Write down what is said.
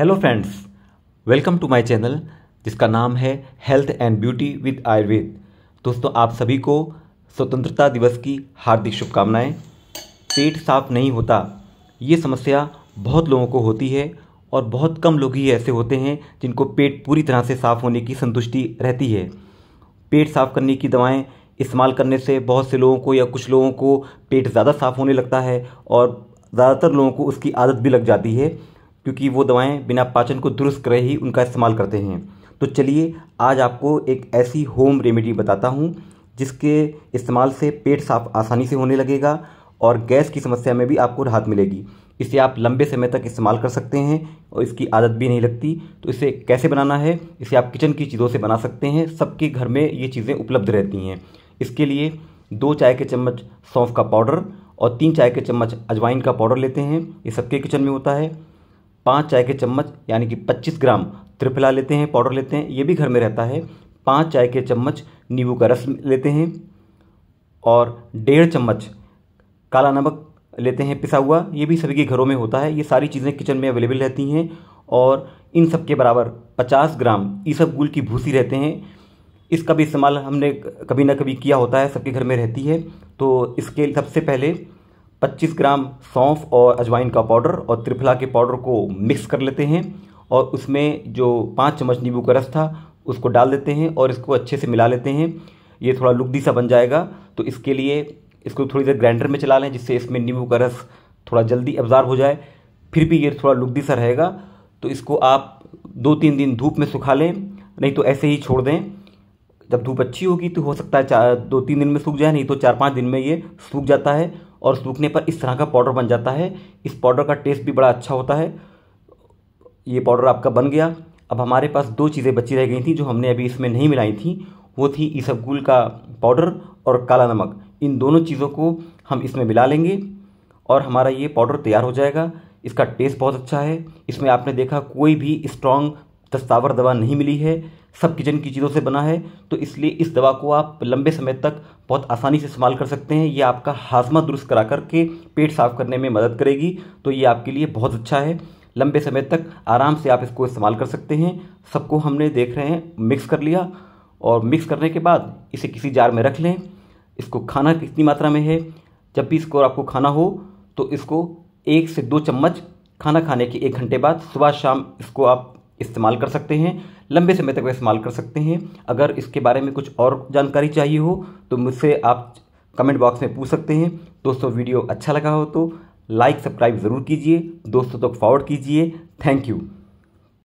hello friends welcome to my channel जिसका नाम है health and beauty with Ayurveda दोस्तों आप सभी को स्वतंत्रता दिवस की हार्दिक शुभकामनाएं पेट साफ नहीं होता ये समस्या बहुत लोगों को होती है और बहुत कम लोग ही ऐसे होते हैं जिनको पेट पूरी तरह से साफ़ होने की संतुष्टि रहती है पेट साफ़ करने की दवाएँ इस्तेमाल करने से बहुत से लोगों को या कुछ लोगों को पेट ज़्यादा साफ़ होने लगता है और ज़्यादातर लोगों को उसकी आदत भी लग जाती है क्योंकि वो दवाएं बिना पाचन को दुरुस्त करे ही उनका इस्तेमाल करते हैं तो चलिए आज आपको एक ऐसी होम रेमेडी बताता हूँ जिसके इस्तेमाल से पेट साफ आसानी से होने लगेगा और गैस की समस्या में भी आपको राहत मिलेगी इसे आप लंबे समय तक इस्तेमाल कर सकते हैं और इसकी आदत भी नहीं लगती तो इसे कैसे बनाना है इसे आप किचन की चीज़ों से बना सकते हैं सबके घर में ये चीज़ें उपलब्ध रहती हैं इसके लिए दो चाय के चम्मच सौंफ का पाउडर और तीन चाय के चम्मच अजवाइन का पाउडर लेते हैं ये सबके किचन में होता है पाँच चाय के चम्मच यानी कि पच्चीस ग्राम त्रिफला लेते हैं पाउडर लेते हैं ये भी घर में रहता है पाँच चाय के चम्मच नींबू का रस लेते हैं और डेढ़ चम्मच काला नमक लेते हैं पिसा हुआ ये भी सभी के घरों में होता है ये सारी चीज़ें किचन में अवेलेबल रहती हैं और इन सब के बराबर 50 ग्राम ईसब गुल की भूसी रहते हैं इसका भी इस्तेमाल हमने कभी ना कभी किया होता है सबके घर में रहती है तो इसके सबसे पहले 25 ग्राम सौंफ और अजवाइन का पाउडर और त्रिफला के पाउडर को मिक्स कर लेते हैं और उसमें जो पाँच चम्मच नींबू का रस था उसको डाल देते हैं और इसको अच्छे से मिला लेते हैं ये थोड़ा लुकदी सा बन जाएगा तो इसके लिए इसको थोड़ी देर ग्राइंडर में चला लें जिससे इसमें नींबू का रस थोड़ा जल्दी अब्जार हो जाए फिर भी ये थोड़ा लुकदी सा रहेगा तो इसको आप दो तीन दिन धूप में सुखा लें नहीं तो ऐसे ही छोड़ दें जब धूप अच्छी होगी तो हो सकता है चार दो तीन दिन में सूख जाए नहीं तो चार पाँच दिन में ये सूख जाता है और सूखने पर इस तरह का पाउडर बन जाता है इस पाउडर का टेस्ट भी बड़ा अच्छा होता है ये पाउडर आपका बन गया अब हमारे पास दो चीज़ें बची रह गई थी जो हमने अभी इसमें नहीं मिलाई थी वो थी गुल का पाउडर और काला नमक इन दोनों चीज़ों को हम इसमें मिला लेंगे और हमारा ये पाउडर तैयार हो जाएगा इसका टेस्ट बहुत अच्छा है इसमें आपने देखा कोई भी स्ट्रॉन्ग दस्तावर दवा नहीं मिली है सब किचन की चीज़ों से बना है तो इसलिए इस दवा को आप लंबे समय तक बहुत आसानी से इस्तेमाल कर सकते हैं ये आपका हाजमा दुरुस्त करा करके पेट साफ करने में मदद करेगी तो ये आपके लिए बहुत अच्छा है लंबे समय तक आराम से आप इसको इस्तेमाल कर सकते हैं सबको हमने देख रहे हैं मिक्स कर लिया और मिक्स करने के बाद इसे किसी जार में रख लें इसको खाना कितनी मात्रा में है जब भी इसको आपको खाना हो तो इसको एक से दो चम्मच खाना खाने के एक घंटे बाद सुबह शाम इसको आप इस्तेमाल कर सकते हैं लंबे समय तक इस्तेमाल कर सकते हैं अगर इसके बारे में कुछ और जानकारी चाहिए हो तो मुझसे आप कमेंट बॉक्स में पूछ सकते हैं दोस्तों वीडियो अच्छा लगा हो तो लाइक सब्सक्राइब ज़रूर कीजिए दोस्तों तक तो फॉरवर्ड कीजिए थैंक यू